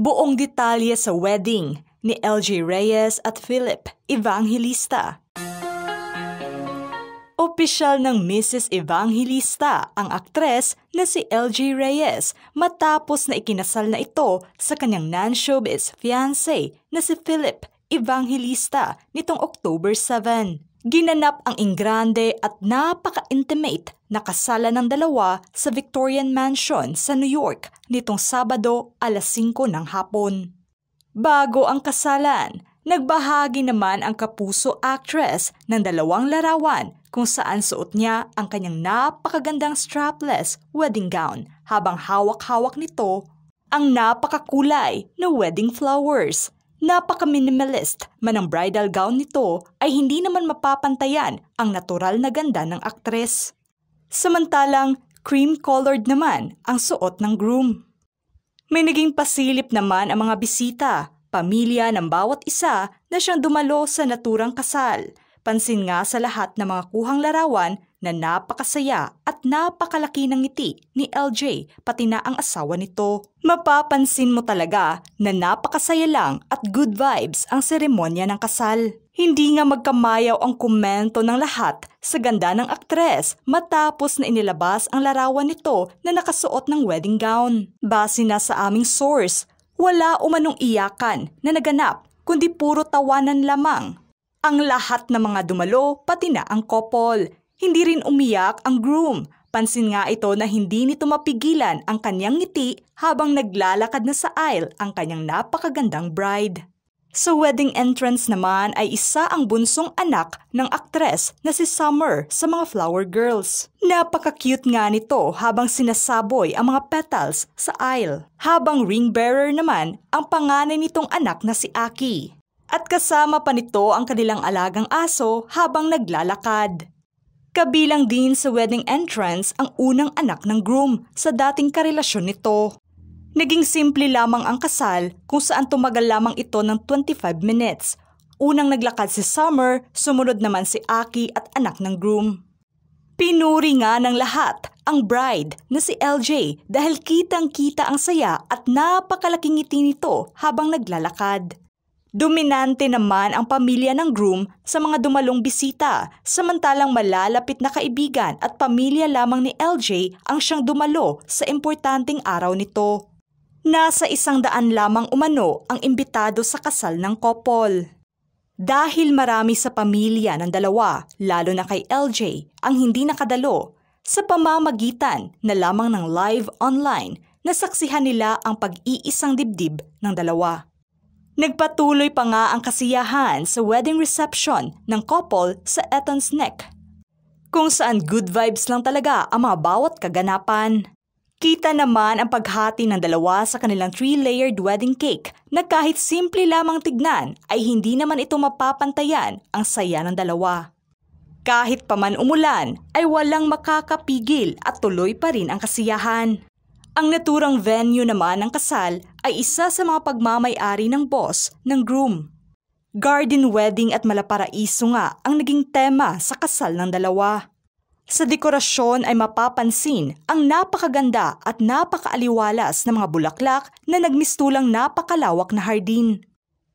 Buong detalye sa wedding ni LJ Reyes at Philip Evangelista. Opisyal ng Mrs. Evangelista ang aktres na si LJ Reyes matapos na ikinasal na ito sa kanyang non-showbiz fiancé na si Philip Evangelista nitong October 7. Ginanap ang ingrande at napaka-intimate Nakasala ng dalawa sa Victorian Mansion sa New York nitong Sabado alas 5 ng hapon. Bago ang kasalan, nagbahagi naman ang kapuso actress ng dalawang larawan kung saan suot niya ang kanyang napakagandang strapless wedding gown habang hawak-hawak nito ang napakakulay na wedding flowers Napaka-minimalist man ang bridal gown nito ay hindi naman mapapantayan ang natural na ganda ng aktres samantalang cream-colored naman ang suot ng groom. May naging pasilip naman ang mga bisita, pamilya ng bawat isa na siyang dumalo sa naturang kasal – Pansin nga sa lahat ng mga kuhang larawan na napakasaya at napakalaki ng ngiti ni LJ pati na ang asawa nito. Mapapansin mo talaga na napakasaya lang at good vibes ang seremonya ng kasal. Hindi nga magkamayaw ang komento ng lahat sa ganda ng aktres matapos na inilabas ang larawan nito na nakasuot ng wedding gown. Base na sa aming source, wala umanong iyakan na naganap kundi puro tawanan lamang ang lahat ng mga dumalo, pati na ang couple. Hindi rin umiyak ang groom. Pansin nga ito na hindi nito mapigilan ang kanyang ngiti habang naglalakad na sa aisle ang kanyang napakagandang bride. Sa wedding entrance naman ay isa ang bunsong anak ng aktres na si Summer sa mga Flower Girls. Napaka-cute nga nito habang sinasaboy ang mga petals sa aisle. Habang ring bearer naman ang panganay nitong anak na si Aki at kasama pa nito ang kanilang alagang aso habang naglalakad. Kabilang din sa wedding entrance ang unang anak ng groom sa dating karelasyon nito. Naging simple lamang ang kasal kung saan tumagal lamang ito ng 25 minutes. Unang naglakad si Summer, sumunod naman si Aki at anak ng groom. Pinuri nga ng lahat ang bride na si LJ dahil kitang-kita ang saya at napakalaking ngiti nito habang naglalakad. Dominante naman ang pamilya ng groom sa mga dumalong bisita, samantalang malalapit na kaibigan at pamilya lamang ni LJ ang siyang dumalo sa importanteng araw nito. Nasa isang daan lamang umano ang imbitado sa kasal ng couple. Dahil marami sa pamilya ng dalawa, lalo na kay LJ, ang hindi nakadalo sa pamamagitan na lamang ng live online nasaksihan nila ang pag-iisang dibdib ng dalawa. Nagpatuloy pa nga ang kasiyahan sa wedding reception ng couple sa Eton's Neck, kung saan good vibes lang talaga ang mga bawat kaganapan. Kita naman ang paghati ng dalawa sa kanilang three-layered wedding cake na kahit simple lamang tignan ay hindi naman ito mapapantayan ang saya ng dalawa. Kahit paman umulan ay walang makakapigil at tuloy pa rin ang kasiyahan. Ang naturang venue naman ng kasal ay isa sa mga pagmamayari ng boss ng groom. Garden wedding at malaparaiso nga ang naging tema sa kasal ng dalawa. Sa dekorasyon ay mapapansin ang napakaganda at napakaaliwalas na mga bulaklak na nagmistulang napakalawak na hardin.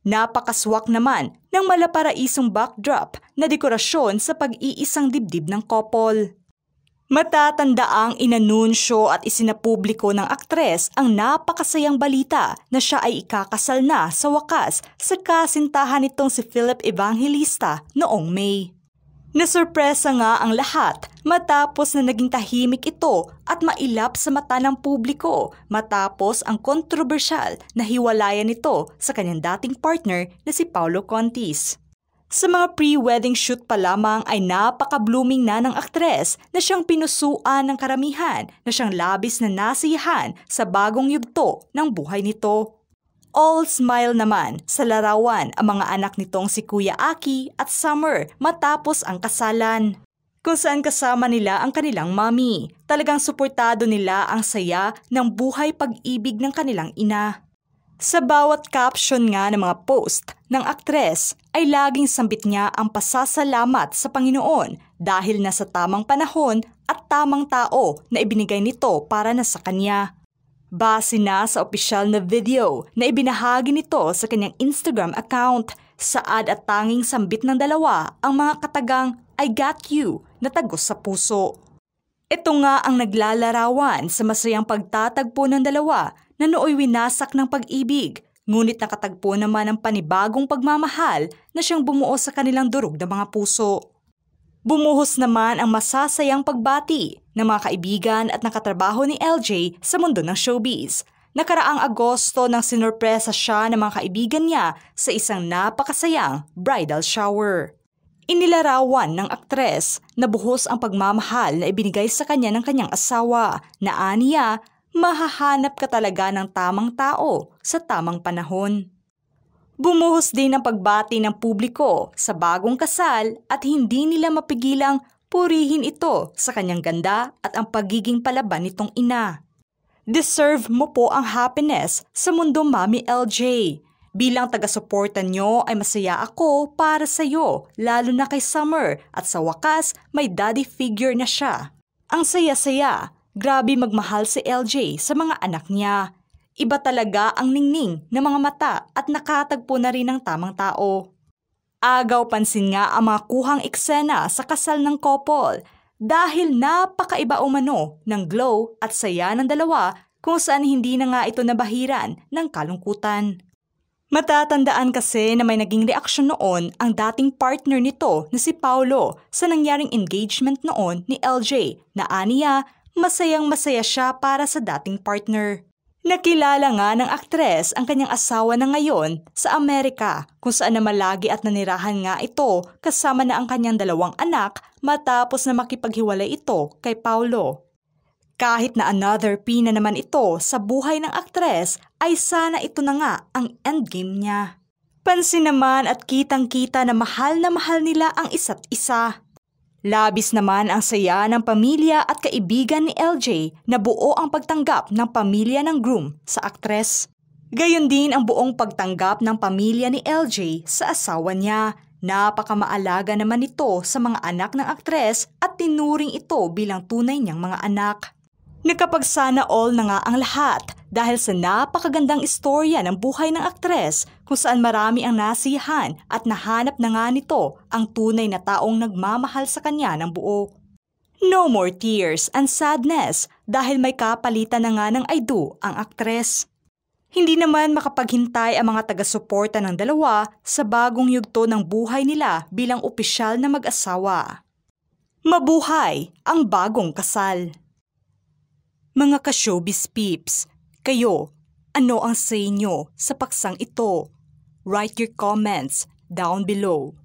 Napakaswak naman ng malaparaisong backdrop na dekorasyon sa pag-iisang dibdib ng couple. Matatanda ang inanunsyo at isinapubliko ng aktres ang napakasayang balita na siya ay ikakasal na sa wakas sa kasintahan nitong si Philip Evangelista noong May. Nasurpresa nga ang lahat matapos na naging tahimik ito at mailap sa mata ng publiko matapos ang kontrobersyal na hiwalayan nito sa kanyang dating partner na si Paolo Contis. Sa mga pre-wedding shoot pa lamang ay napaka-blooming na ng aktres na siyang pinusuan ng karamihan na siyang labis na nasiyahan sa bagong yugto ng buhay nito. All smile naman sa larawan ang mga anak nitong si Kuya Aki at Summer matapos ang kasalan. Kung saan kasama nila ang kanilang mami, talagang suportado nila ang saya ng buhay pag-ibig ng kanilang ina. Sa bawat caption nga ng mga post ng aktres ay laging sambit niya ang pasasalamat sa Panginoon dahil nasa tamang panahon at tamang tao na ibinigay nito para na sa kanya. Base na sa opisyal na video na ibinahagi nito sa kanyang Instagram account, saad at tanging sambit ng dalawa ang mga katagang I got you na tagos sa puso. Ito nga ang naglalarawan sa masayang pagtatagpo ng dalawa na nooy winasak ng pag-ibig, ngunit nakatagpo naman ng panibagong pagmamahal na siyang bumuo sa kanilang durog ng mga puso. Bumuhos naman ang masasayang pagbati ng mga kaibigan at nakatrabaho ni LJ sa mundo ng showbiz. Nakaraang Agosto nang sinurpresa siya ng mga kaibigan niya sa isang napakasayang bridal shower. Inilarawan ng aktres na buhos ang pagmamahal na ibinigay sa kanya ng kanyang asawa na aniya mahahanap ka talaga ng tamang tao sa tamang panahon. Bumuhos din ang pagbati ng publiko sa bagong kasal at hindi nila mapigilang purihin ito sa kanyang ganda at ang pagiging palaban nitong ina. Deserve mo po ang happiness sa mundo Mami LJ. Bilang taga-suporta nyo ay masaya ako para sa iyo, lalo na kay Summer at sa wakas may daddy figure na siya. Ang saya-saya Grabe magmahal si LJ sa mga anak niya. Iba talaga ang ningning ng mga mata at nakatagpo na rin ng tamang tao. Agaw pansin nga ang mga kuhang eksena sa kasal ng couple dahil napakaiba umano ng glow at saya ng dalawa kung saan hindi na nga ito nabahiran ng kalungkutan. Matatandaan kasi na may naging reaksyon noon ang dating partner nito na si Paolo sa nangyaring engagement noon ni LJ na aniya masayang-masaya siya para sa dating partner. Nakilala nga ng aktres ang kanyang asawa na ngayon sa Amerika kung saan na malagi at nanirahan nga ito kasama na ang kanyang dalawang anak matapos na makipaghiwalay ito kay Paulo. Kahit na another P na naman ito sa buhay ng aktres ay sana ito na nga ang endgame niya. Pansin naman at kitang-kita na mahal na mahal nila ang isa't isa. Labis naman ang saya ng pamilya at kaibigan ni LJ na buo ang pagtanggap ng pamilya ng groom sa aktres. Gayon din ang buong pagtanggap ng pamilya ni LJ sa asawa niya. Napakamaalaga naman ito sa mga anak ng aktres at tinuring ito bilang tunay niyang mga anak. Nakapagsana all na nga ang lahat dahil sa napakagandang istorya ng buhay ng aktres kung saan marami ang nasihan at nahanap na nga nito ang tunay na taong nagmamahal sa kanya ng buo. No more tears and sadness dahil may kapalitan na nga ng I do ang aktres. Hindi naman makapaghintay ang mga taga-suporta ng dalawa sa bagong yugto ng buhay nila bilang opisyal na mag-asawa. Mabuhay ang bagong kasal! Mga ka-showbiz peeps, kayo, ano ang say nyo sa paksang ito? Write your comments down below.